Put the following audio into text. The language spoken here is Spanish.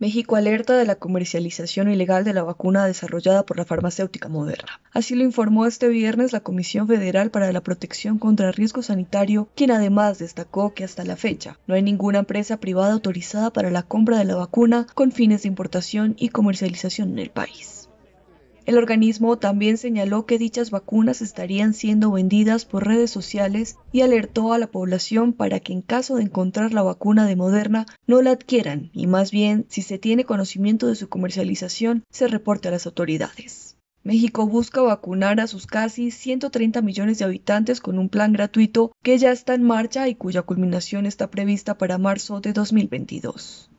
México alerta de la comercialización ilegal de la vacuna desarrollada por la farmacéutica Moderna. Así lo informó este viernes la Comisión Federal para la Protección contra el Riesgo Sanitario, quien además destacó que hasta la fecha no hay ninguna empresa privada autorizada para la compra de la vacuna con fines de importación y comercialización en el país. El organismo también señaló que dichas vacunas estarían siendo vendidas por redes sociales y alertó a la población para que en caso de encontrar la vacuna de Moderna no la adquieran y más bien, si se tiene conocimiento de su comercialización, se reporte a las autoridades. México busca vacunar a sus casi 130 millones de habitantes con un plan gratuito que ya está en marcha y cuya culminación está prevista para marzo de 2022.